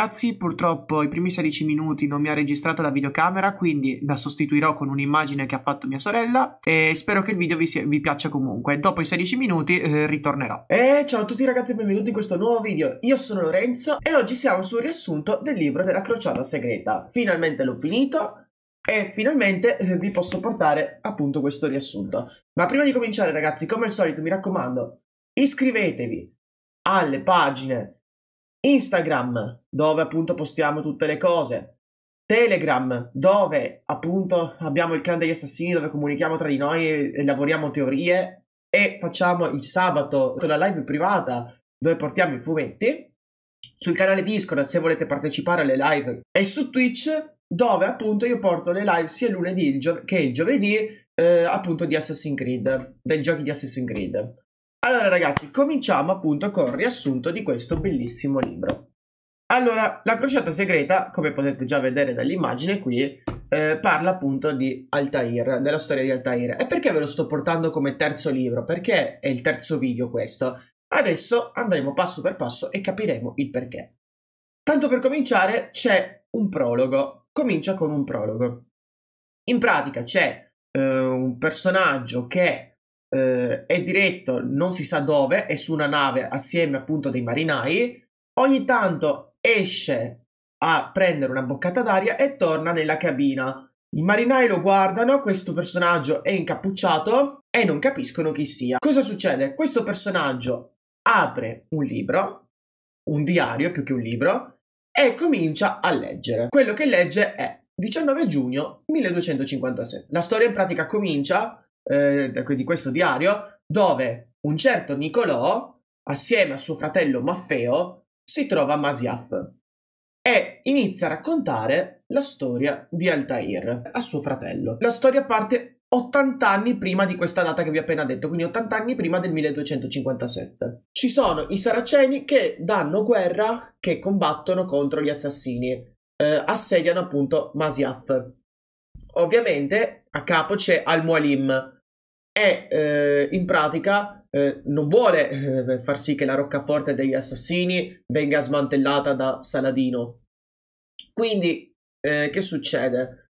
ragazzi, purtroppo i primi 16 minuti non mi ha registrato la videocamera, quindi la sostituirò con un'immagine che ha fatto mia sorella e spero che il video vi, sia, vi piaccia comunque. Dopo i 16 minuti eh, ritornerò. E ciao a tutti ragazzi e benvenuti in questo nuovo video. Io sono Lorenzo e oggi siamo sul riassunto del libro della crociata segreta. Finalmente l'ho finito e finalmente eh, vi posso portare appunto questo riassunto. Ma prima di cominciare ragazzi, come al solito mi raccomando, iscrivetevi alle pagine Instagram, dove appunto postiamo tutte le cose, Telegram, dove appunto abbiamo il clan degli assassini, dove comunichiamo tra di noi e, lavoriamo teorie e facciamo il sabato la live privata dove portiamo i fumetti, sul canale Discord se volete partecipare alle live e su Twitch dove appunto io porto le live sia il lunedì che il giovedì eh, appunto di Assassin's Creed, dei giochi di Assassin's Creed. Allora ragazzi, cominciamo appunto col riassunto di questo bellissimo libro. Allora, la crociata segreta, come potete già vedere dall'immagine qui, eh, parla appunto di Altair, della storia di Altair. E perché ve lo sto portando come terzo libro? Perché è il terzo video questo. Adesso andremo passo per passo e capiremo il perché. Tanto per cominciare c'è un prologo. Comincia con un prologo. In pratica c'è eh, un personaggio che eh, è diretto non si sa dove, è su una nave assieme appunto dei marinai, ogni tanto esce a prendere una boccata d'aria e torna nella cabina. I marinai lo guardano, questo personaggio è incappucciato e non capiscono chi sia. Cosa succede? Questo personaggio apre un libro, un diario più che un libro, e comincia a leggere. Quello che legge è 19 giugno 1256. La storia in pratica comincia eh, di questo diario, dove un certo Nicolò, assieme a suo fratello Maffeo, si trova a Masiaf e inizia a raccontare la storia di Altair a suo fratello. La storia parte 80 anni prima di questa data che vi ho appena detto, quindi 80 anni prima del 1257. Ci sono i saraceni che danno guerra, che combattono contro gli assassini, eh, assediano appunto Masiaf. Ovviamente a capo c'è Al-Mualim e eh, in pratica eh, non vuole eh, far sì che la roccaforte degli assassini venga smantellata da Saladino. Quindi eh, che succede?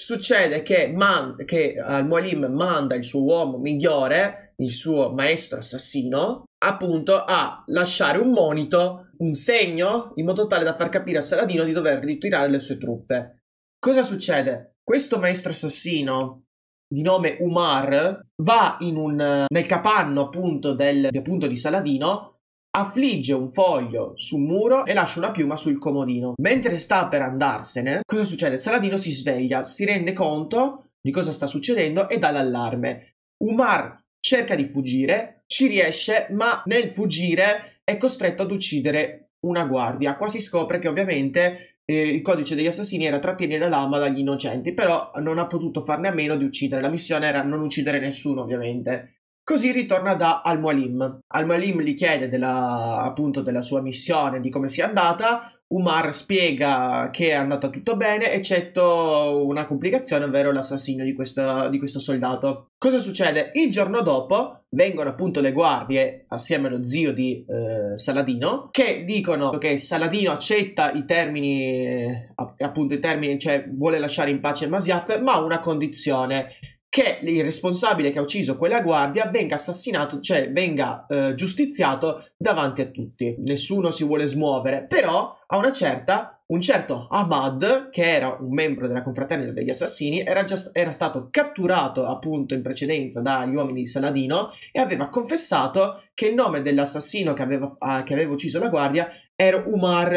Succede che, man- che Al-Mualim manda il suo uomo migliore, il suo maestro assassino, appunto a lasciare un monito, un segno, in modo tale da far capire a Saladino di dover ritirare le sue truppe. Cosa succede? Questo maestro assassino di nome Umar va un, nel capanno appunto, del, appunto di Saladino affligge un foglio sul muro e lascia una piuma sul comodino. Mentre sta per andarsene, cosa succede? Saladino si sveglia, si rende conto di cosa sta succedendo e dà l'allarme. Umar cerca di fuggire, ci riesce, ma nel fuggire è costretto ad uccidere una guardia. Qua si scopre che ovviamente eh, il codice degli assassini era trattenere la l'ama dagli innocenti, però non ha potuto farne a meno di uccidere. La missione era non uccidere nessuno, ovviamente. Così ritorna da Al-Mualim. Al-Mualim gli chiede della, appunto della sua missione, di come sia andata. Umar spiega che è andata tutto bene, eccetto una complicazione, ovvero l'assassinio di questo, di questo, soldato. Cosa succede? Il giorno dopo vengono appunto le guardie assieme allo zio di eh, Saladino che dicono che Saladino accetta i termini, eh, appunto i termini, cioè vuole lasciare in pace Masiaf, ma ha una condizione che il responsabile che ha ucciso quella guardia venga assassinato, cioè venga eh, giustiziato davanti a tutti. Nessuno si vuole smuovere, però a una certa un certo Ahmad, che era un membro della confraternita degli assassini, era, già, era stato catturato appunto in precedenza dagli uomini di Saladino e aveva confessato che il nome dell'assassino che aveva, ah, che aveva ucciso la guardia era Umar.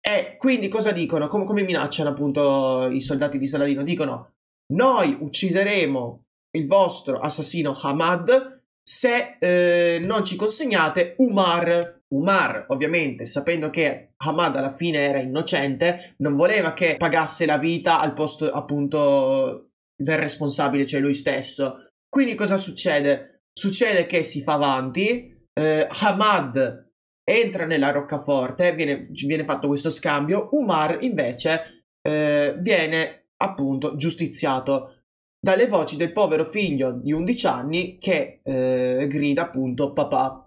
E quindi cosa dicono? Come, come minacciano appunto i soldati di Saladino? Dicono noi uccideremo il vostro assassino Hamad se eh, non ci consegnate Umar. Umar, ovviamente, sapendo che Hamad alla fine era innocente, non voleva che pagasse la vita al posto appunto del responsabile, cioè lui stesso. Quindi cosa succede? Succede che si fa avanti, eh, Hamad entra nella roccaforte, viene, viene fatto questo scambio, Umar invece eh, viene appunto giustiziato dalle voci del povero figlio di 11 anni che eh, grida appunto papà.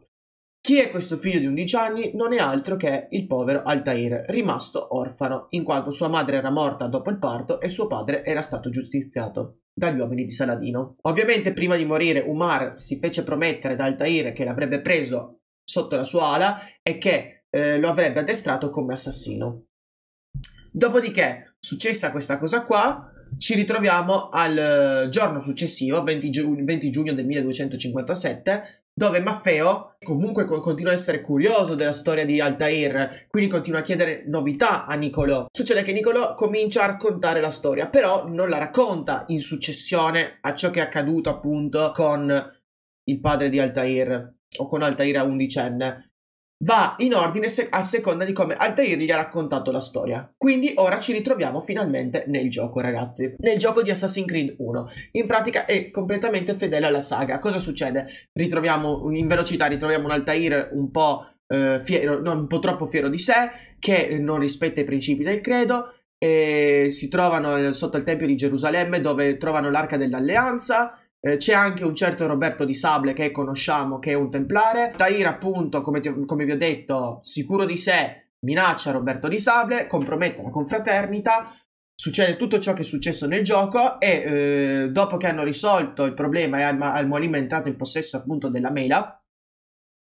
Chi è questo figlio di 11 anni non è altro che il povero Altair, rimasto orfano, in quanto sua madre era morta dopo il parto e suo padre era stato giustiziato dagli uomini di Saladino. Ovviamente prima di morire Umar si fece promettere da Altair che l'avrebbe preso sotto la sua ala e che eh, lo avrebbe addestrato come assassino. Dopodiché successa questa cosa qua, ci ritroviamo al eh, giorno successivo, 20, giu- 20 giugno del 1257, dove Maffeo comunque continua a essere curioso della storia di Altair, quindi continua a chiedere novità a Nicolò. Succede che Nicolò comincia a raccontare la storia, però non la racconta in successione a ciò che è accaduto appunto con il padre di Altair o con Altair a undicenne, va in ordine a seconda di come Altair gli ha raccontato la storia. Quindi ora ci ritroviamo finalmente nel gioco, ragazzi. Nel gioco di Assassin's Creed 1. In pratica è completamente fedele alla saga. Cosa succede? Ritroviamo in velocità, ritroviamo un Altair un po' eh, fiero, no, un po' troppo fiero di sé, che non rispetta i principi del credo. si trovano eh, sotto il Tempio di Gerusalemme dove trovano l'arca dell'alleanza eh, c'è anche un certo Roberto di Sable che conosciamo, che è un templare. Tahir, appunto, come, ti, come vi ho detto, sicuro di sé, minaccia Roberto di Sable, compromette la confraternita. Succede tutto ciò che è successo nel gioco e eh, dopo che hanno risolto il problema e Al- Al-Mualim è entrato in possesso appunto della mela,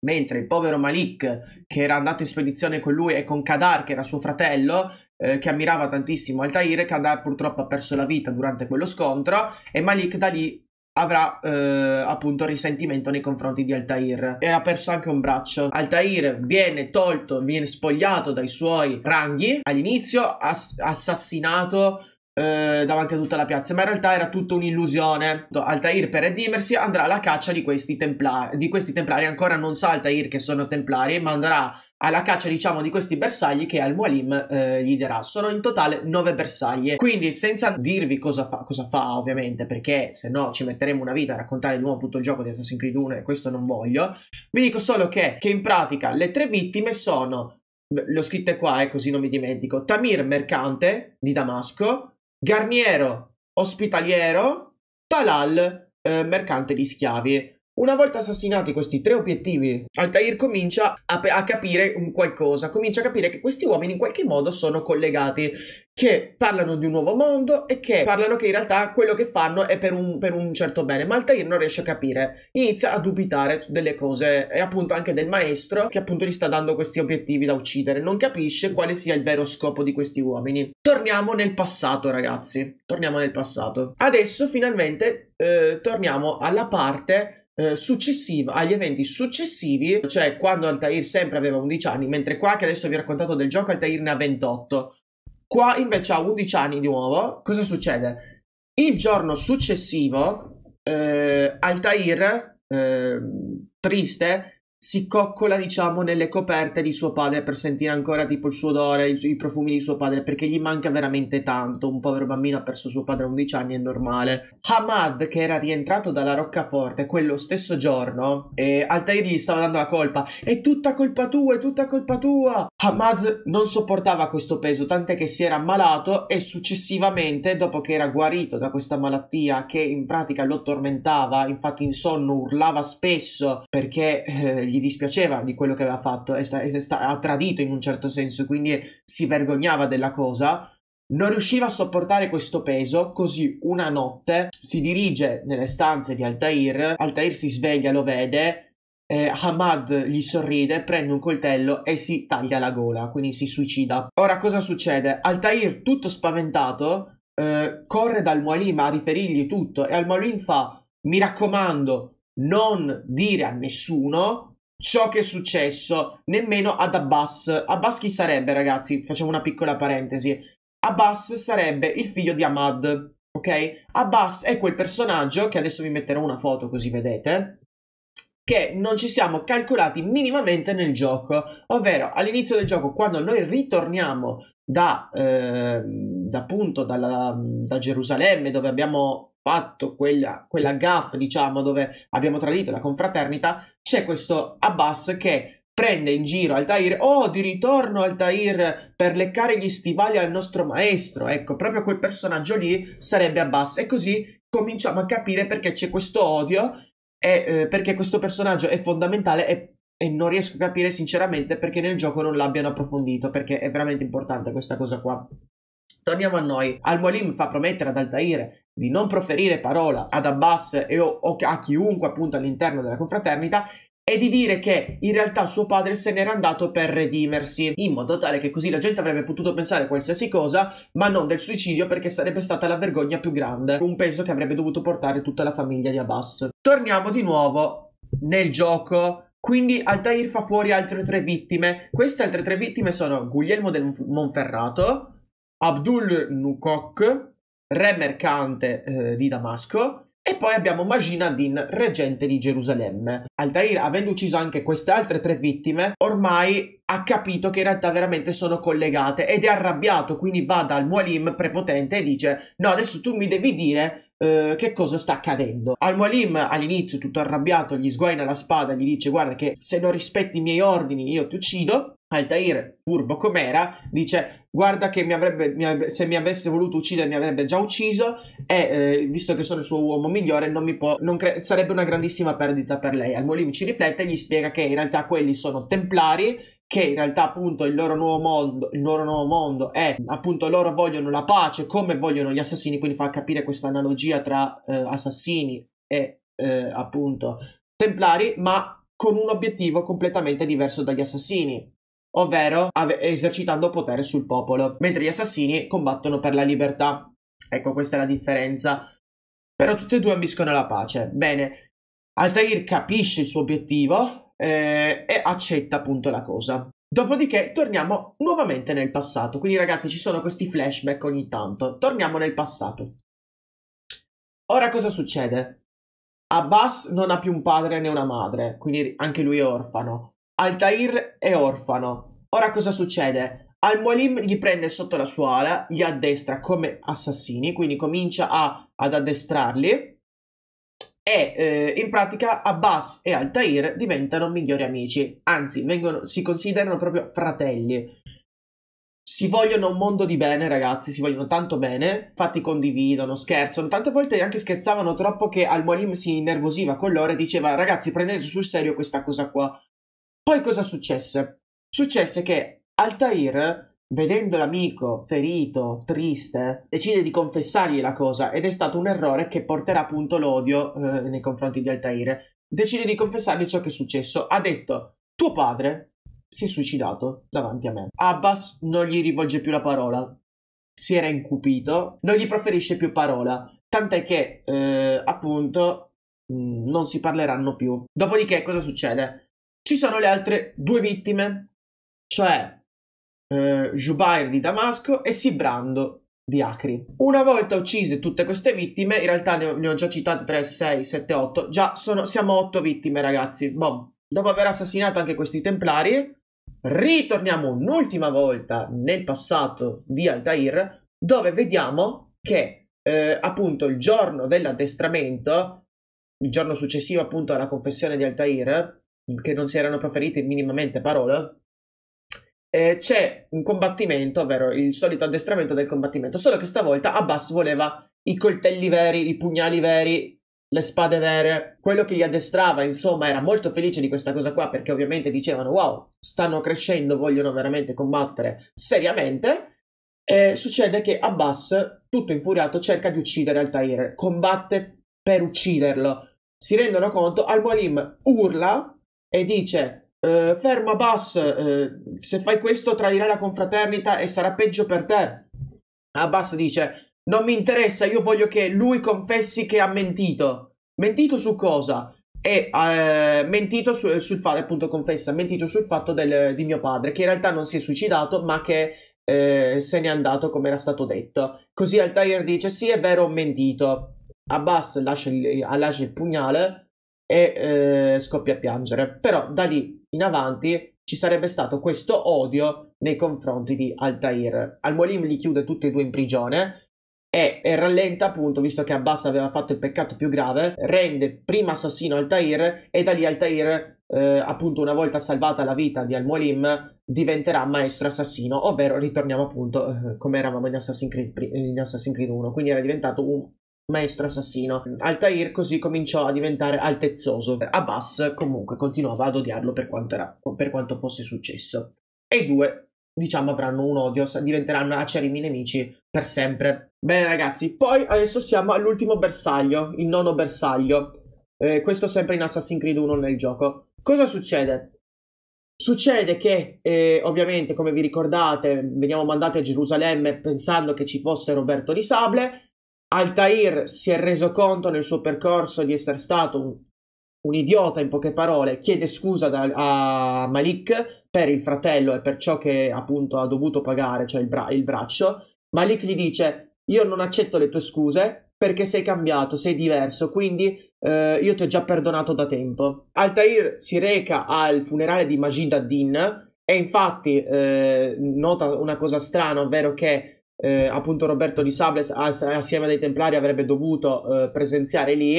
mentre il povero Malik, che era andato in spedizione con lui e con Kadar, che era suo fratello, eh, che ammirava tantissimo Altair, Kadar purtroppo ha perso la vita durante quello scontro e Malik da lì avrà eh, appunto risentimento nei confronti di Altair e ha perso anche un braccio. Altair viene tolto, viene spogliato dai suoi ranghi all'inizio, ass- assassinato eh, davanti a tutta la piazza, ma in realtà era tutta un'illusione. Altair per redimersi andrà alla caccia di questi, templa- di questi templari, ancora non sa Altair che sono templari, ma andrà alla caccia diciamo di questi bersagli che Al-Mualim eh, gli darà. Sono in totale 9 bersaglie, quindi senza dirvi cosa fa, cosa fa ovviamente perché se no ci metteremo una vita a raccontare di nuovo tutto il gioco di Assassin's Creed 1 e questo non voglio, vi dico solo che, che in pratica le tre vittime sono, le ho scritte qua eh, così non mi dimentico, Tamir Mercante di Damasco, Garniero Ospitaliero, Talal eh, Mercante di Schiavi. Una volta assassinati questi tre obiettivi, Altair comincia a, a capire qualcosa, comincia a capire che questi uomini in qualche modo sono collegati, che parlano di un nuovo mondo e che parlano che in realtà quello che fanno è per un, per un, certo bene, ma Altair non riesce a capire, inizia a dubitare delle cose e appunto anche del maestro che appunto gli sta dando questi obiettivi da uccidere, non capisce quale sia il vero scopo di questi uomini. Torniamo nel passato ragazzi, torniamo nel passato. Adesso finalmente eh, torniamo alla parte eh, agli eventi successivi, cioè quando Altair sempre aveva 11 anni, mentre qua che adesso vi ho raccontato del gioco Altair ne ha 28. Qua invece ha 11 anni di nuovo, cosa succede? Il giorno successivo eh, Altair, eh, triste, si coccola, diciamo, nelle coperte di suo padre per sentire ancora tipo il suo odore, i, i profumi di suo padre, perché gli manca veramente tanto. Un povero bambino ha perso suo padre a 11 anni, è normale. Hamad, che era rientrato dalla roccaforte quello stesso giorno, e Altair gli stava dando la colpa. È tutta colpa tua, è tutta colpa tua! Hamad non sopportava questo peso, tant'è che si era ammalato e successivamente, dopo che era guarito da questa malattia che in pratica lo tormentava, infatti in sonno urlava spesso perché... Eh, gli dispiaceva di quello che aveva fatto e sta, sta, ha tradito in un certo senso, quindi si vergognava della cosa. Non riusciva a sopportare questo peso, così una notte si dirige nelle stanze di Altair. Altair si sveglia, lo vede. Eh, Hamad gli sorride, prende un coltello e si taglia la gola, quindi si suicida. Ora cosa succede? Altair, tutto spaventato, eh, corre dal Mualim a riferirgli tutto e al Mualim fa: Mi raccomando, non dire a nessuno ciò che è successo nemmeno ad Abbas. Abbas chi sarebbe, ragazzi? Facciamo una piccola parentesi. Abbas sarebbe il figlio di Ahmad, ok? Abbas è quel personaggio che adesso vi metterò una foto così vedete che non ci siamo calcolati minimamente nel gioco, ovvero all'inizio del gioco quando noi ritorniamo da, eh, da appunto dalla, da Gerusalemme dove abbiamo fatto quella, quella gaff diciamo dove abbiamo tradito la confraternita c'è questo Abbas che prende in giro Altair, oh di ritorno Altair per leccare gli stivali al nostro maestro, ecco proprio quel personaggio lì sarebbe Abbas e così cominciamo a capire perché c'è questo odio e eh, perché questo personaggio è fondamentale e, e, non riesco a capire sinceramente perché nel gioco non l'abbiano approfondito perché è veramente importante questa cosa qua. Torniamo a noi, Al-Mualim fa promettere ad Altair di non proferire parola ad Abbas e o, o a chiunque appunto all'interno della confraternita e di dire che in realtà suo padre se n'era andato per redimersi, in modo tale che così la gente avrebbe potuto pensare qualsiasi cosa, ma non del suicidio perché sarebbe stata la vergogna più grande, un peso che avrebbe dovuto portare tutta la famiglia di Abbas. Torniamo di nuovo nel gioco. Quindi Altair fa fuori altre tre vittime. Queste altre tre vittime sono Guglielmo del Monferrato, Abdul Nukok re mercante eh, di Damasco, e poi abbiamo Magina Din, reggente di Gerusalemme. Altair, avendo ucciso anche queste altre tre vittime, ormai ha capito che in realtà veramente sono collegate ed è arrabbiato, quindi va dal Mualim prepotente e dice no, adesso tu mi devi dire eh, che cosa sta accadendo. Al-Mualim all'inizio tutto arrabbiato gli sguaina la spada, gli dice guarda che se non rispetti i miei ordini io ti uccido. Altair, furbo com'era, dice guarda che mi avrebbe, mi avrebbe, se mi avesse voluto uccidere mi avrebbe già ucciso e eh, visto che sono il suo uomo migliore non mi può, non cre- sarebbe una grandissima perdita per lei. Al-Mualim ci riflette e gli spiega che in realtà quelli sono templari che in realtà appunto il loro nuovo mondo, il loro nuovo mondo è appunto loro vogliono la pace come vogliono gli assassini, quindi fa capire questa analogia tra eh, assassini e eh, appunto templari, ma con un obiettivo completamente diverso dagli assassini, ovvero ave- esercitando potere sul popolo, mentre gli assassini combattono per la libertà. Ecco, questa è la differenza. Però tutti e due ambiscono alla pace. Bene, Altair capisce il suo obiettivo, eh, e accetta appunto la cosa. Dopodiché torniamo nuovamente nel passato, quindi ragazzi ci sono questi flashback ogni tanto, torniamo nel passato. Ora cosa succede? Abbas non ha più un padre né una madre, quindi anche lui è orfano. Altair è orfano. Ora cosa succede? Al-Mualim gli prende sotto la sua ala, li addestra come assassini, quindi comincia a, ad addestrarli e eh, in pratica Abbas e Altair diventano migliori amici, anzi vengono, si considerano proprio fratelli. Si vogliono un mondo di bene, ragazzi, si vogliono tanto bene, infatti condividono, scherzano, tante volte anche scherzavano troppo che Al-Mualim si innervosiva con loro e diceva ragazzi prendete sul serio questa cosa qua. Poi cosa successe? Successe che Altair vedendo l'amico ferito, triste, decide di confessargli la cosa ed è stato un errore che porterà appunto l'odio eh, nei confronti di Altair. Decide di confessargli ciò che è successo. Ha detto: Tuo padre si è suicidato davanti a me. Abbas non gli rivolge più la parola. Si era incupito, non gli proferisce più parola. Tant'è che, eh, appunto, mm, non si parleranno più. Dopodiché, cosa succede? Ci sono le altre due vittime, cioè eh, Jubair di Damasco e Sibrando di Acri. Una volta uccise tutte queste vittime, in realtà ne ho, ne ho già citate 3, 6, 7, 8, già sono, siamo 8 vittime ragazzi. Bom. Dopo aver assassinato anche questi templari, ritorniamo un'ultima volta nel passato di Altair, dove vediamo che eh, appunto il giorno dell'addestramento, il giorno successivo appunto alla confessione di Altair, che non si erano proferite minimamente parole, eh, c'è un combattimento, ovvero il solito addestramento del combattimento, solo che stavolta Abbas voleva i coltelli veri, i pugnali veri, le spade vere, quello che gli addestrava, insomma, era molto felice di questa cosa qua perché ovviamente dicevano wow, stanno crescendo, vogliono veramente combattere seriamente. E succede che Abbas, tutto infuriato, cerca di uccidere Altair, combatte per ucciderlo. Si rendono conto, Al-Mualim urla e dice eh, ferma Bus, eh, se fai questo trairai la confraternita e sarà peggio per te. Abbas ah, dice, non mi interessa, io voglio che lui confessi che ha mentito. Mentito su cosa? E eh, mentito su, sul fatto, appunto confessa, mentito sul fatto del, di mio padre, che in realtà non si è suicidato, ma che eh, se n'è andato come era stato detto. Così Altair dice, sì è vero, ho mentito. Abbas ah, lascia il, lascia il pugnale e eh, scoppia a piangere. Però da lì in avanti ci sarebbe stato questo odio nei confronti di Altair. Al-Molim li chiude tutti e due in prigione e, e, rallenta appunto, visto che Abbas aveva fatto il peccato più grave, rende prima assassino Altair e da lì Altair, eh, appunto una volta salvata la vita di Al-Molim, diventerà maestro assassino, ovvero ritorniamo appunto eh, come eravamo in Assassin's, Creed, in Assassin's Creed 1, quindi era diventato un maestro assassino. Altair così cominciò a diventare altezzoso. Abbas comunque continuava ad odiarlo per quanto, era, per quanto fosse successo. E i due, diciamo, avranno un odio, diventeranno acerimi nemici per sempre. Bene ragazzi, poi adesso siamo all'ultimo bersaglio, il nono bersaglio. Eh, questo sempre in Assassin's Creed 1 nel gioco. Cosa succede? Succede che, eh, ovviamente, come vi ricordate, veniamo mandati a Gerusalemme pensando che ci fosse Roberto di Sable Altair si è reso conto nel suo percorso di essere stato un, un idiota, in poche parole, chiede scusa da, a Malik per il fratello e per ciò che appunto ha dovuto pagare, cioè il, bra- il braccio. Malik gli dice: Io non accetto le tue scuse perché sei cambiato, sei diverso, quindi eh, io ti ho già perdonato da tempo. Altair si reca al funerale di Majid ad-Din e infatti eh, nota una cosa strana, ovvero che eh, appunto Roberto di Sables assieme ai Templari avrebbe dovuto eh, presenziare lì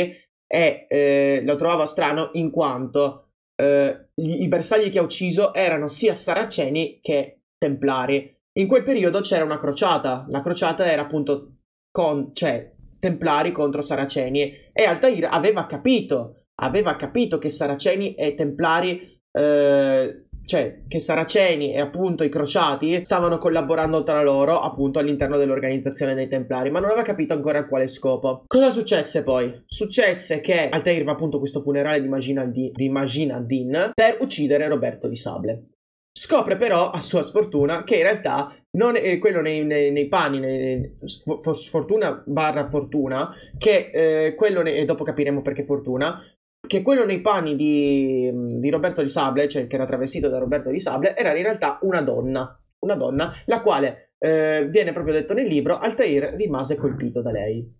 e eh, lo trovava strano in quanto eh, i bersagli che ha ucciso erano sia saraceni che templari. In quel periodo c'era una crociata, la crociata era appunto con, cioè, templari contro saraceni e Altair aveva capito, aveva capito che saraceni e templari eh, cioè che Saraceni e appunto i Crociati stavano collaborando tra loro appunto all'interno dell'organizzazione dei Templari, ma non aveva capito ancora quale scopo. Cosa successe poi? Successe che Altair va appunto a questo funerale di Magina di per uccidere Roberto di Sable. Scopre però, a sua sfortuna, che in realtà non, eh, quello nei, nei, nei panni, nei, sfortuna barra fortuna, che eh, quello, ne, dopo capiremo perché fortuna, che quello nei panni di, di Roberto di Sable, cioè che era travestito da Roberto di Sable, era in realtà una donna, una donna la quale eh, viene proprio detto nel libro, Altair rimase colpito da lei.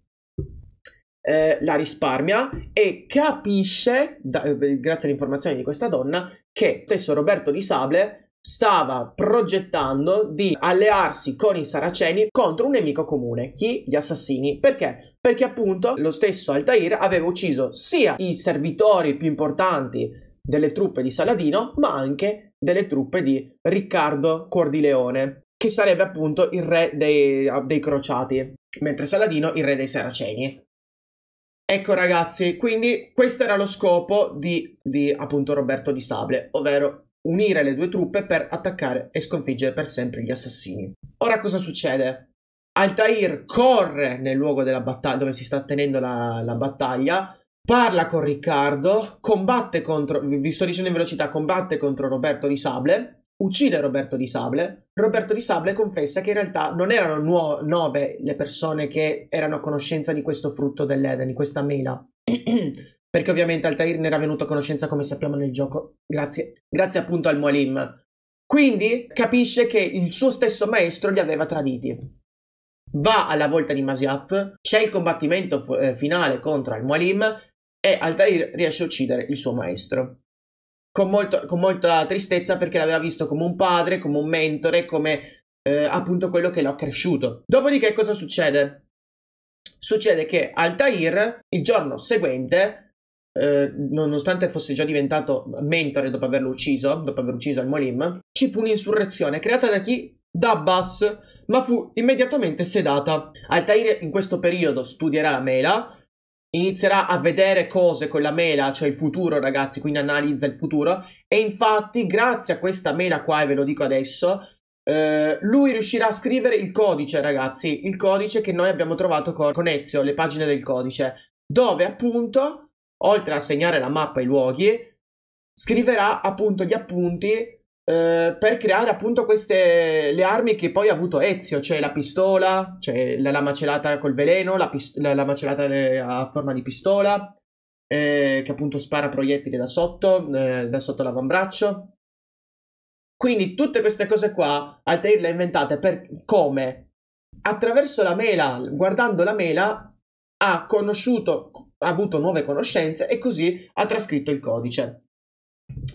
Eh, la risparmia e capisce, da, eh, grazie all'informazione di questa donna, che spesso Roberto di Sable stava progettando di allearsi con i saraceni contro un nemico comune, chi? Gli assassini. Perché? Perché appunto lo stesso Altair aveva ucciso sia i servitori più importanti delle truppe di Saladino, ma anche delle truppe di Riccardo Cordileone, che sarebbe appunto il re dei, dei crociati, mentre Saladino il re dei saraceni. Ecco ragazzi, quindi questo era lo scopo di, di appunto Roberto di Sable, ovvero unire le due truppe per attaccare e sconfiggere per sempre gli assassini. Ora cosa succede? Altair corre nel luogo della battaglia dove si sta tenendo la, la battaglia, parla con Riccardo, combatte contro, vi sto dicendo in velocità, combatte contro Roberto di Sable, uccide Roberto di Sable, Roberto di Sable confessa che in realtà non erano nuo- nove le persone che erano a conoscenza di questo frutto dell'Eden, di questa mela, perché ovviamente Altair ne era venuto a conoscenza come sappiamo nel gioco, grazie, grazie appunto al Mualim. Quindi capisce che il suo stesso maestro li aveva traditi. Va alla volta di Masiaf, c'è il combattimento eh, finale contro Al-Mualim e Altair riesce a uccidere il suo maestro. Con, molto, con molta tristezza perché l'aveva visto come un padre, come un mentore, come eh, appunto quello che l'ha cresciuto. Dopodiché cosa succede? Succede che Altair il giorno seguente eh, nonostante fosse già diventato mentore dopo averlo ucciso, dopo aver ucciso il molim ci fu un'insurrezione creata da chi? Da Abbas, ma fu immediatamente sedata. Altair in questo periodo studierà la mela, inizierà a vedere cose con la mela, cioè il futuro, ragazzi, quindi analizza il futuro. E infatti, grazie a questa mela qua, e ve lo dico adesso, eh, lui riuscirà a scrivere il codice, ragazzi, il codice che noi abbiamo trovato con, con Ezio, le pagine del codice, dove appunto oltre a segnare la mappa e i luoghi, scriverà appunto gli appunti eh, per creare appunto queste le armi che poi ha avuto Ezio, cioè la pistola, cioè la, la macelata col veleno, la, pist- la, la macelata de- eh, a forma di pistola, eh, che appunto spara proiettili da sotto, eh, da sotto l'avambraccio. Quindi tutte queste cose qua Altair le ha inventate per come? Attraverso la mela, guardando la mela, ha conosciuto, ha avuto nuove conoscenze e così ha trascritto il codice.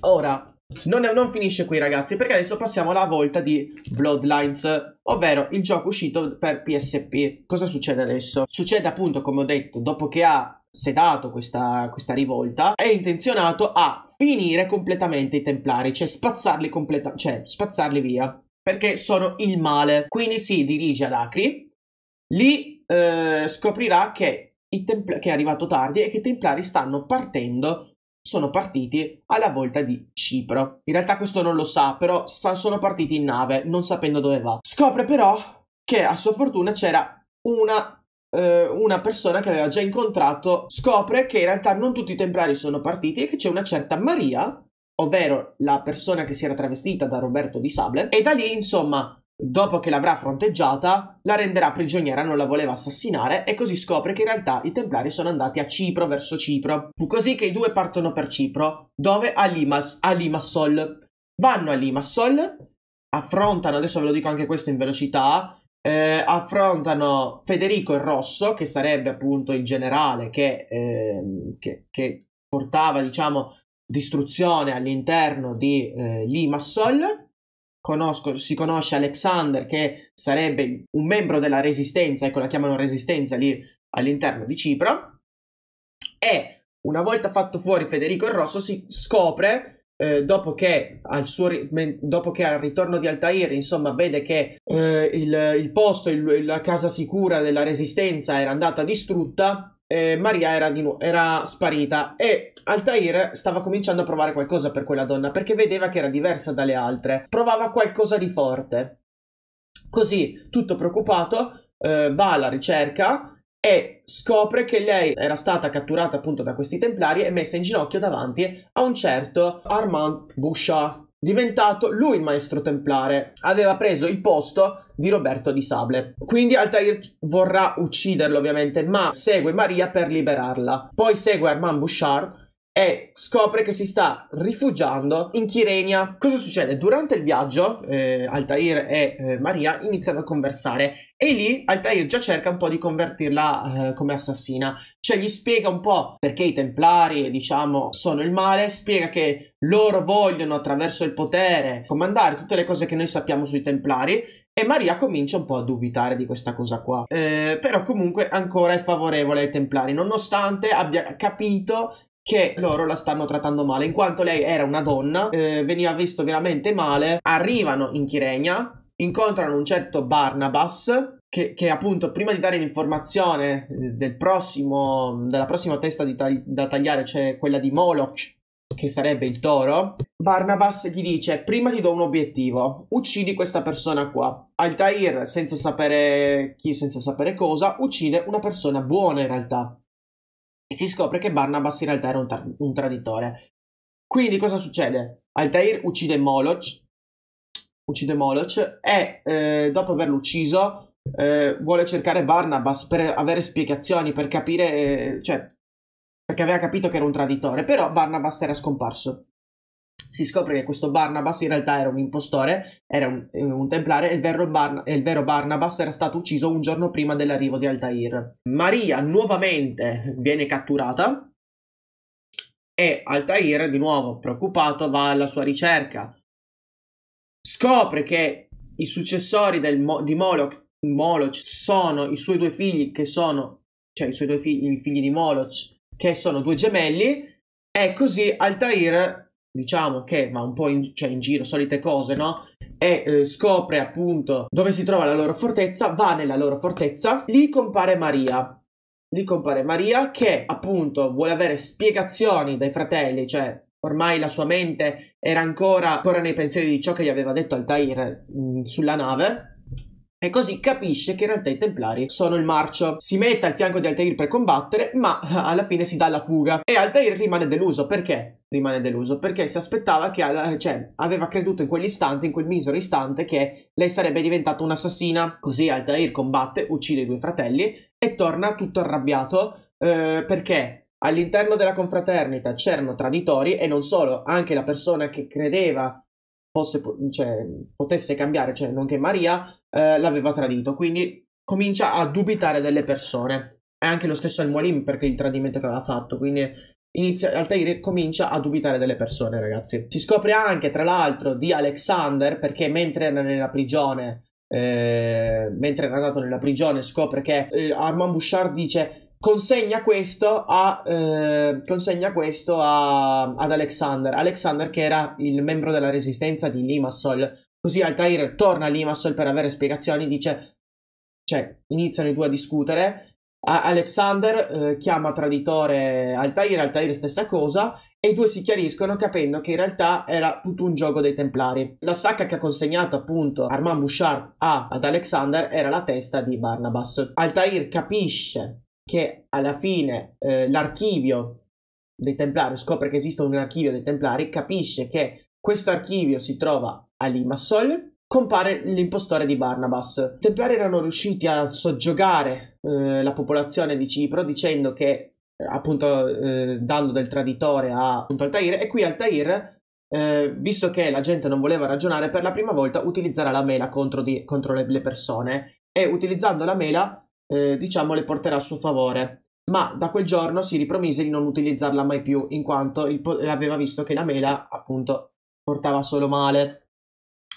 Ora, non, è, non, finisce qui, ragazzi, perché adesso passiamo alla volta di Bloodlines, ovvero il gioco uscito per PSP. Cosa succede adesso? Succede appunto, come ho detto, dopo che ha sedato questa, questa rivolta, è intenzionato a finire completamente i Templari, cioè spazzarli, completa- cioè spazzarli via, perché sono il male. Quindi si dirige ad Acri, lì eh, scoprirà che, templ- che è arrivato tardi e che i Templari stanno partendo sono partiti alla volta di Cipro. In realtà questo non lo sa, però sa, sono partiti in nave, non sapendo dove va. Scopre però che a sua fortuna c'era una, eh, una persona che aveva già incontrato. Scopre che in realtà non tutti i templari sono partiti e che c'è una certa Maria, ovvero la persona che si era travestita da Roberto di Sable, e da lì insomma Dopo che l'avrà fronteggiata, la renderà prigioniera, non la voleva assassinare e così scopre che in realtà i Templari sono andati a Cipro, verso Cipro. Fu così che i due partono per Cipro, dove a, Limas, a Limassol. Vanno a Limassol, affrontano, adesso ve lo dico anche questo in velocità, eh, affrontano Federico il Rosso, che sarebbe appunto il generale che, eh, che, che portava, diciamo, distruzione all'interno di eh, Limassol Conosco, si conosce Alexander che sarebbe un membro della resistenza, ecco la chiamano resistenza lì all'interno di Cipro, e una volta fatto fuori Federico il Rosso si scopre, eh, dopo, che al suo, dopo, che al ritorno di Altair, insomma, vede che eh, il, il, posto, il, la casa sicura della resistenza era andata distrutta, eh, Maria era, nu- era sparita e Altair stava cominciando a provare qualcosa per quella donna perché vedeva che era diversa dalle altre, provava qualcosa di forte. Così, tutto preoccupato, eh, va alla ricerca e scopre che lei era stata catturata appunto da questi templari e messa in ginocchio davanti a un certo Armand Bouchard, diventato lui il maestro templare. Aveva preso il posto di Roberto di Sable. Quindi Altair vorrà ucciderlo ovviamente, ma segue Maria per liberarla. Poi segue Armand Bouchard e scopre che si sta rifugiando in Chirenia. Cosa succede? Durante il viaggio, eh, Altair e eh, Maria iniziano a conversare e lì Altair già cerca un po' di convertirla eh, come assassina, cioè gli spiega un po' perché i Templari, diciamo, sono il male, spiega che loro vogliono attraverso il potere comandare tutte le cose che noi sappiamo sui Templari e Maria comincia un po' a dubitare di questa cosa qua. Eh, però comunque ancora è favorevole ai Templari, nonostante abbia capito che loro la stanno trattando male, in quanto lei era una donna, eh, veniva visto veramente male, arrivano in Chiregna, incontrano un certo Barnabas, che, che, appunto prima di dare l'informazione eh, del prossimo, della prossima testa ta- da tagliare, cioè quella di Moloch, che sarebbe il toro, Barnabas gli dice prima ti do un obiettivo, uccidi questa persona qua. Altair, senza sapere chi, senza sapere cosa, uccide una persona buona in realtà e si scopre che Barnabas in realtà era un, tra- un traditore. Quindi cosa succede? Altair uccide Moloch, uccide Moloch e eh, dopo averlo ucciso eh, vuole cercare Barnabas per avere spiegazioni, per capire, eh, cioè, perché aveva capito che era un traditore, però Barnabas era scomparso si scopre che questo Barnabas in realtà era un impostore, era un, eh, un templare e il, vero Barn- il vero Barnabas era stato ucciso un giorno prima dell'arrivo di Altair. Maria nuovamente viene catturata e Altair, di nuovo preoccupato, va alla sua ricerca. Scopre che i successori Mo- di Moloch, Moloch, sono i suoi due figli, che sono, cioè i suoi due figli, i figli di Moloch, che sono due gemelli, e così Altair diciamo che, ma un po' in, cioè in giro, solite cose, no? E eh, scopre appunto dove si trova la loro fortezza, va nella loro fortezza, lì compare Maria. Lì compare Maria che appunto vuole avere spiegazioni dai fratelli, cioè ormai la sua mente era ancora, ancora nei pensieri di ciò che gli aveva detto Altair mh, mm, sulla nave. E così capisce che in realtà i Templari sono il marcio. Si mette al fianco di Altair per combattere, ma eh, alla fine si dà la fuga. E Altair rimane deluso perché rimane deluso perché si aspettava che, cioè, aveva creduto in quell'istante, in quel misero istante, che lei sarebbe diventata un'assassina. Così Altair combatte, uccide i due fratelli e torna tutto arrabbiato eh, perché all'interno della confraternita c'erano traditori e non solo, anche la persona che credeva fosse, cioè, potesse cambiare, cioè nonché Maria, eh, l'aveva tradito. Quindi comincia a dubitare delle persone. È anche lo stesso al perché il tradimento che aveva fatto. Quindi inizia, Altair comincia a dubitare delle persone, ragazzi. Si scopre anche, tra l'altro, di Alexander, perché mentre era nella prigione, eh, mentre era andato nella prigione, scopre che eh, Armand Bouchard dice consegna questo, a, eh, consegna questo a, ad Alexander. Alexander che era il membro della resistenza di Limassol. Così Altair torna a Limassol per avere spiegazioni, dice... Cioè, iniziano i due a discutere Alexander eh, chiama traditore Altair, Altair stessa cosa, e i due si chiariscono capendo che in realtà era tutto un gioco dei Templari. La sacca che ha consegnato appunto Armand Bouchard a, ad Alexander era la testa di Barnabas. Altair capisce che alla fine eh, l'archivio dei Templari, scopre che esiste un archivio dei Templari, capisce che questo archivio si trova a Limassol, compare l'impostore di Barnabas. I Templari erano riusciti a soggiogare eh, la popolazione di Cipro dicendo che eh, appunto eh, dando del traditore a appunto, Altair e qui Altair eh, visto che la gente non voleva ragionare per la prima volta utilizzerà la mela contro, di, contro le, le, persone e utilizzando la mela eh, diciamo le porterà a suo favore ma da quel giorno si ripromise di non utilizzarla mai più in quanto il, aveva visto che la mela appunto portava solo male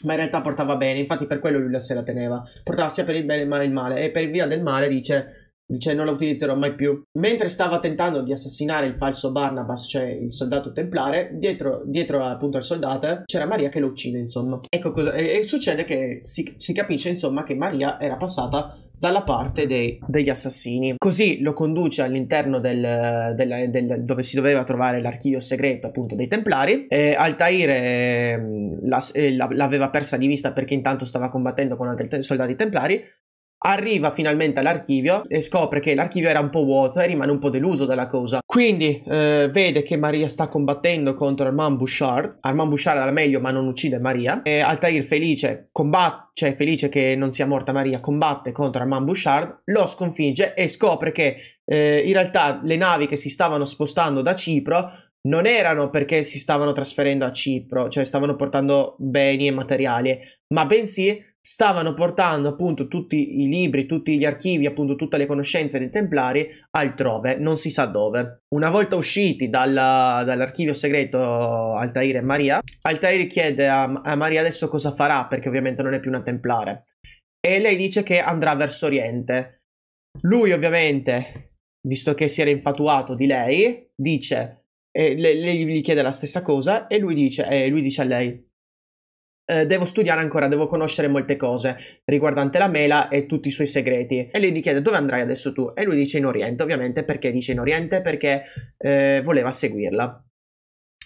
ma in realtà portava bene, infatti per quello lui la se la teneva, portava sia per il bene che il male, e per via del male dice, dice non la utilizzerò mai più. Mentre stava tentando di assassinare il falso Barnabas, cioè il soldato templare, dietro, dietro appunto al soldato c'era Maria che lo uccide, insomma. Ecco cosa, e, e succede che si, si capisce insomma che Maria era passata dalla parte dei, degli assassini. Così lo conduce all'interno del, del, del, dove si doveva trovare l'archivio segreto appunto dei Templari. E Altair ehm, la, eh, la, l'aveva persa di vista perché intanto stava combattendo con altri soldati Templari. Arriva finalmente all'archivio e scopre che l'archivio era un po' vuoto e rimane un po' deluso dalla cosa. Quindi eh, vede che Maria sta combattendo contro Armand Bouchard. Armand Bouchard alla meglio ma non uccide Maria. E Altair felice combatte, cioè felice che non sia morta Maria, combatte contro Armand Bouchard, lo sconfigge e scopre che eh, in realtà le navi che si stavano spostando da Cipro non erano perché si stavano trasferendo a Cipro, cioè stavano portando beni e materiali, ma bensì stavano portando appunto tutti i libri, tutti gli archivi, appunto tutte le conoscenze dei Templari altrove, non si sa dove. Una volta usciti dalla, dall'archivio segreto Altair e Maria, Altair chiede a, a Maria adesso cosa farà, perché ovviamente non è più una Templare. E lei dice che andrà verso Oriente. Lui ovviamente, visto che si era infatuato di lei, dice... Eh, lei gli chiede la stessa cosa e lui dice, eh, lui dice a lei eh, devo studiare ancora, devo conoscere molte cose riguardante la mela e tutti i suoi segreti. E lui gli chiede dove andrai adesso tu? E lui dice in Oriente, ovviamente perché dice in Oriente? Perché eh, voleva seguirla.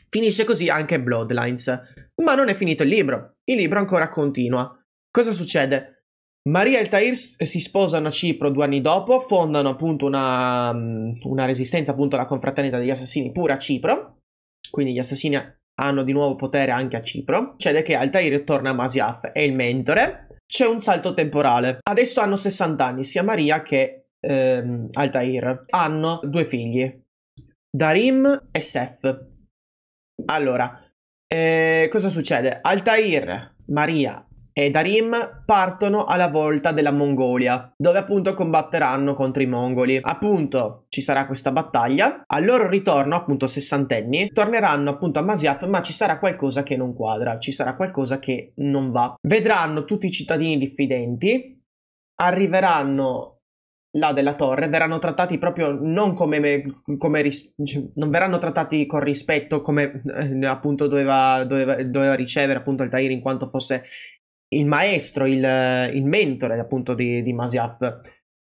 Finisce così anche Bloodlines. Ma non è finito il libro, il libro ancora continua. Cosa succede? Maria e Tair si sposano a Cipro due anni dopo, fondano appunto una, una resistenza appunto alla confraternita degli assassini pure a Cipro, quindi gli assassini hanno di nuovo potere anche a Cipro. Cede che Altair torna a Masiaf è il mentore. C'è un salto temporale. Adesso hanno 60 anni, sia Maria che ehm, Altair. Hanno due figli, Darim e Seth. Allora, eh, cosa succede? Altair, Maria ed Arim partono alla volta della Mongolia, dove appunto combatteranno contro i mongoli. Appunto ci sarà questa battaglia, al loro ritorno, appunto sessantenni, torneranno appunto a Masyaf, ma ci sarà qualcosa che non quadra, ci sarà qualcosa che non va. Vedranno tutti i cittadini diffidenti, arriveranno là della torre verranno trattati proprio non come, come ris- cioè, non verranno trattati con rispetto come eh, appunto doveva, doveva, doveva ricevere appunto il Altair in quanto fosse il maestro, il, il mentore appunto di, di Masiaf,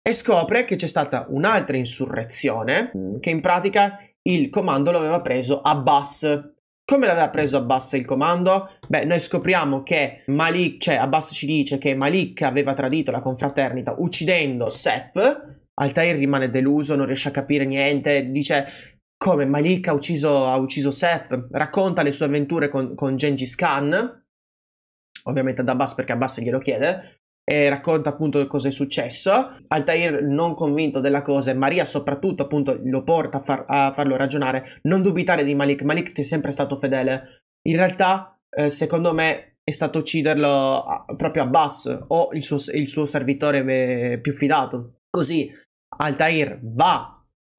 e scopre che c'è stata un'altra insurrezione mm, che in pratica il comando l'aveva preso Abbas. Come l'aveva preso Abbas il comando? Beh, noi scopriamo che Malik, cioè Abbas ci dice che Malik aveva tradito la confraternita uccidendo Seth. Altair rimane deluso, non riesce a capire niente, dice come Malik ha ucciso, ha ucciso Seth, racconta le sue avventure con, con Gengis Khan ovviamente ad Abbas perché Abbas glielo chiede, e racconta appunto cosa è successo. Altair non convinto della cosa e Maria soprattutto appunto lo porta a, far, a, farlo ragionare. Non dubitare di Malik, Malik ti è sempre stato fedele. In realtà, eh, secondo me, è stato ucciderlo proprio Abbas o il suo, il suo servitore eh, più fidato. Così Altair va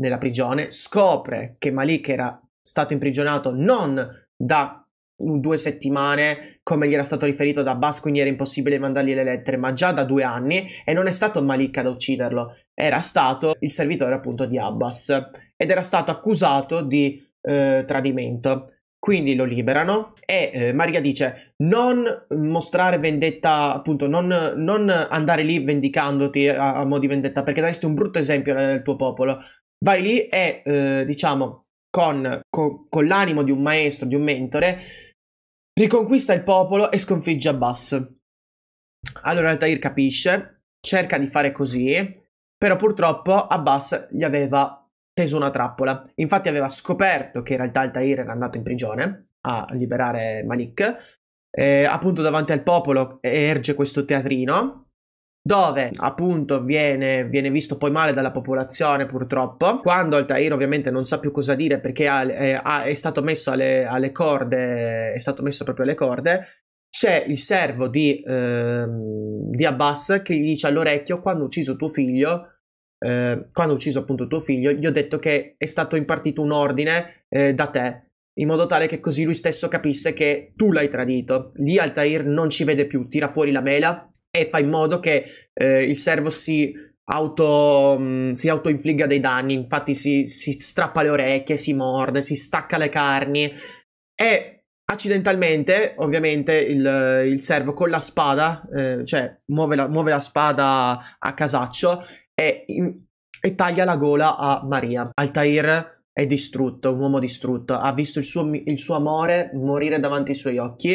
nella prigione, scopre che Malik era stato imprigionato non da due settimane come gli era stato riferito da Bass, quindi era impossibile mandargli le lettere, ma già da due anni, e non è stato Malik ad ucciderlo, era stato il servitore appunto di Abbas, ed era stato accusato di eh, tradimento. Quindi lo liberano e eh, Maria dice non mostrare vendetta, appunto non, non andare lì vendicandoti a, a mo' di vendetta perché daresti un brutto esempio del tuo popolo. Vai lì e eh, diciamo con, con, con l'animo di un maestro, di un mentore, Riconquista il popolo e sconfigge Abbas. Allora Altair capisce, cerca di fare così, però purtroppo Abbas gli aveva teso una trappola. Infatti aveva scoperto che in realtà Altair era andato in prigione a liberare Malik. Eh, appunto davanti al popolo erge questo teatrino dove appunto viene, viene, visto poi male dalla popolazione purtroppo, quando Altair ovviamente non sa più cosa dire perché ha, è, eh, è, stato messo alle, alle, corde, è stato messo proprio alle corde, c'è il servo di, eh, di Abbas che gli dice all'orecchio quando ho ucciso tuo figlio, eh, quando ho ucciso appunto tuo figlio, gli ho detto che è stato impartito un ordine eh, da te in modo tale che così lui stesso capisse che tu l'hai tradito. Lì Altair non ci vede più, tira fuori la mela e fa in modo che eh, il servo si, auto, mh, mm, si autoinfligga dei danni, infatti si, si strappa le orecchie, si morde, si stacca le carni e Accidentalmente, ovviamente, il, il, servo con la spada, eh, cioè muove la, muove la, spada a casaccio e, in, e, taglia la gola a Maria. Altair è distrutto, un uomo distrutto, ha visto il suo, il suo amore morire davanti ai suoi occhi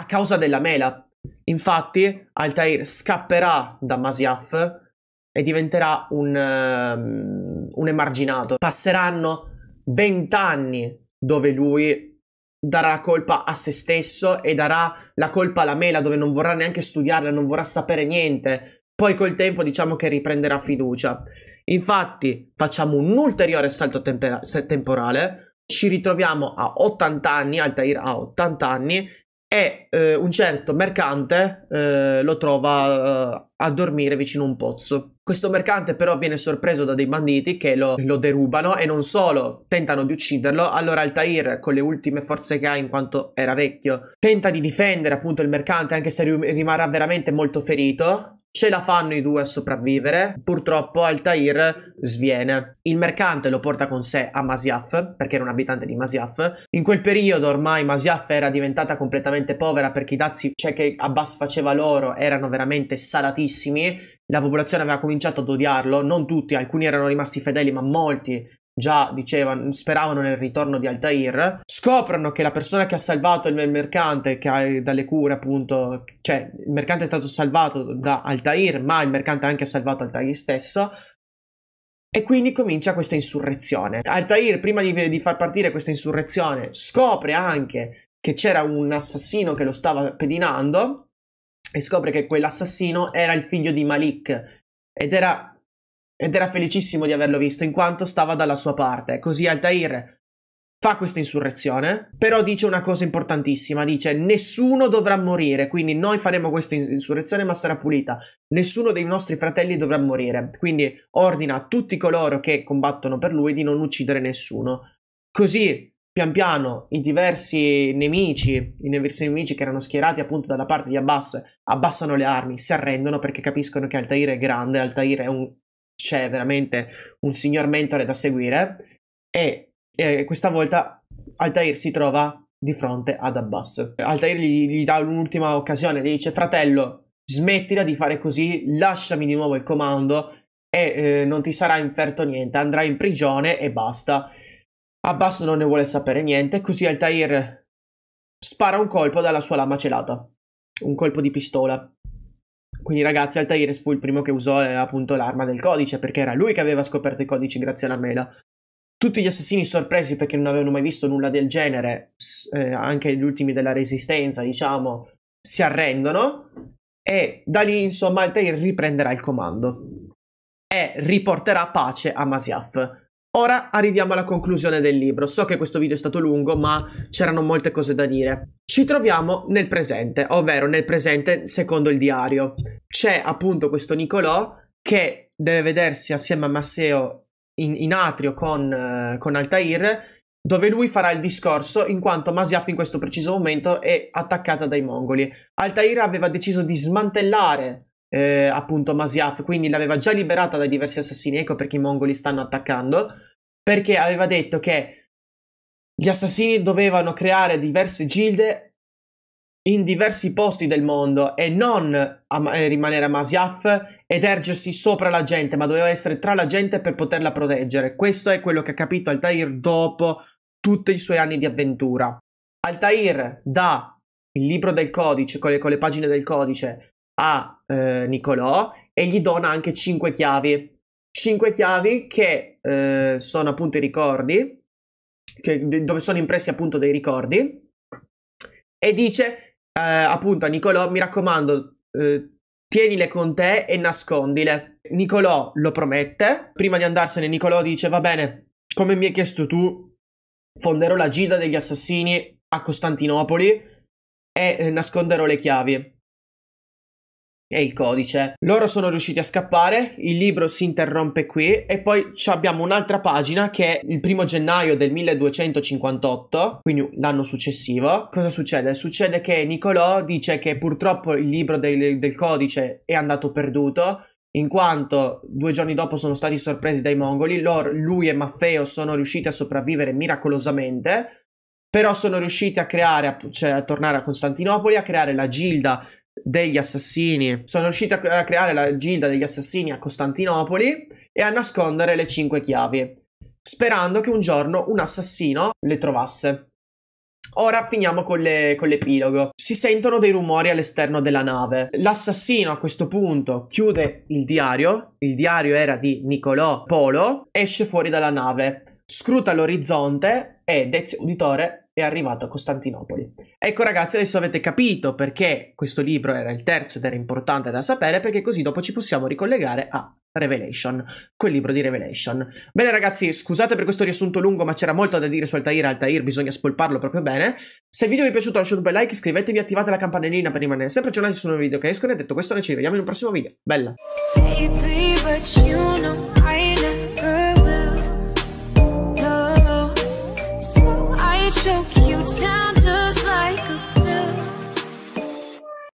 a causa della mela, Infatti, Altair scapperà da Masiaf e diventerà un, um, un emarginato. Passeranno vent'anni dove lui darà la colpa a se stesso e darà la colpa alla mela dove non vorrà neanche studiarla, non vorrà sapere niente. Poi col tempo diciamo che riprenderà fiducia. Infatti facciamo un ulteriore salto temporale, ci ritroviamo a 80 anni, Altair ha 80 anni e eh, un certo mercante eh, lo trova eh, a dormire vicino a un pozzo. Questo mercante però viene sorpreso da dei banditi che lo, lo, derubano e non solo tentano di ucciderlo, allora Altair con le ultime forze che ha in quanto era vecchio tenta di difendere appunto il mercante anche se rimarrà veramente molto ferito Ce la fanno i due a sopravvivere, purtroppo Altair sviene. Il mercante lo porta con sé a Masiaf, perché era un abitante di Masiaf. In quel periodo ormai Masiaf era diventata completamente povera perché i dazi cioè che Abbas faceva loro erano veramente salatissimi. La popolazione aveva cominciato ad odiarlo, non tutti, alcuni erano rimasti fedeli, ma molti già dicevano, speravano nel ritorno di Altair, scoprono che la persona che ha salvato il mercante che ha, dalle cure, appunto, cioè il mercante è stato salvato da Altair, ma il mercante ha anche salvato Altair stesso. E quindi comincia questa insurrezione. Altair, prima di, di far partire questa insurrezione, scopre anche che c'era un assassino che lo stava pedinando e scopre che quell'assassino era il figlio di Malik ed era ed era felicissimo di averlo visto in quanto stava dalla sua parte. Così Altair fa questa insurrezione, però dice una cosa importantissima, dice nessuno dovrà morire, quindi noi faremo questa insurrezione ma sarà pulita, nessuno dei nostri fratelli dovrà morire, quindi ordina a tutti coloro che combattono per lui di non uccidere nessuno. Così, pian piano, i diversi nemici, i diversi nemici che erano schierati appunto dalla parte di Abbas, abbassano le armi, si arrendono perché capiscono che Altair è grande, Altair è un c'è veramente un signor mentore da seguire e, e questa volta Altair si trova di fronte ad Abbas. Altair gli, gli dà un'ultima occasione, gli dice fratello smettila di fare così, lasciami di nuovo il comando e eh, non ti sarà inferto niente, andrai in prigione e basta. Abbas non ne vuole sapere niente, così Altair spara un colpo dalla sua lama celata, un colpo di pistola. Quindi ragazzi, Altair fu il primo che usò eh, appunto l'arma del codice, perché era lui che aveva scoperto i codici grazie alla mela. Tutti gli assassini sorpresi perché non avevano mai visto nulla del genere, eh, anche gli ultimi della resistenza, diciamo, si arrendono e da lì insomma Altair riprenderà il comando e riporterà pace a Masiaf. Ora arriviamo alla conclusione del libro. So che questo video è stato lungo, ma c'erano molte cose da dire. Ci troviamo nel presente, ovvero nel presente secondo il diario. C'è appunto questo Nicolò che deve vedersi assieme a Masseo in, in atrio con, eh, con, Altair, dove lui farà il discorso in quanto Masiaf in questo preciso momento è attaccata dai mongoli. Altair aveva deciso di smantellare eh, appunto Masiaf, quindi l'aveva già liberata da diversi assassini, ecco perché i mongoli stanno attaccando, perché aveva detto che gli assassini dovevano creare diverse gilde in diversi posti del mondo e non a, eh, rimanere a Masiaf ed ergersi sopra la gente, ma doveva essere tra la gente per poterla proteggere. Questo è quello che ha capito Altair dopo tutti i suoi anni di avventura. Altair dà il libro del codice, con le, con le pagine del codice, a eh, Nicolò e gli dona anche 5 chiavi. 5 chiavi che eh, sono appunto i ricordi, che, dove sono impressi appunto dei ricordi. E dice eh, appunto a Nicolò: Mi raccomando, eh, tienile con te e nascondile. Nicolò lo promette. Prima di andarsene, Nicolò dice: Va bene, come mi hai chiesto tu, fonderò la gilda degli assassini a Costantinopoli e eh, nasconderò le chiavi e il codice. Loro sono riusciti a scappare, il libro si interrompe qui e poi abbiamo un'altra pagina che è il primo gennaio del 1258, quindi l'anno successivo. Cosa succede? Succede che Nicolò dice che purtroppo il libro del, del codice è andato perduto in quanto due giorni dopo sono stati sorpresi dai mongoli, loro, lui e Maffeo sono riusciti a sopravvivere miracolosamente, però sono riusciti a creare, cioè a tornare a Costantinopoli, a creare la gilda degli assassini. Sono riusciti a creare la gilda degli assassini a Costantinopoli e a nascondere le cinque chiavi, sperando che un giorno un assassino le trovasse. Ora finiamo con, le, con, l'epilogo. Si sentono dei rumori all'esterno della nave. L'assassino a questo punto chiude il diario. Il diario era di Nicolò Polo. Esce fuori dalla nave, scruta l'orizzonte e, dezio uditore, è arrivato a Costantinopoli. Ecco ragazzi, adesso avete capito perché questo libro era il terzo ed era importante da sapere, perché così dopo ci possiamo ricollegare a Revelation, quel libro di Revelation. Bene ragazzi, scusate per questo riassunto lungo, ma c'era molto da dire su Altair, Altair bisogna spolparlo proprio bene. Se il video vi è piaciuto lasciate un bel like, iscrivetevi, attivate la campanellina per rimanere sempre aggiornati su nuovi video che escono e detto questo noi ci vediamo in un prossimo video. Bella! Baby, show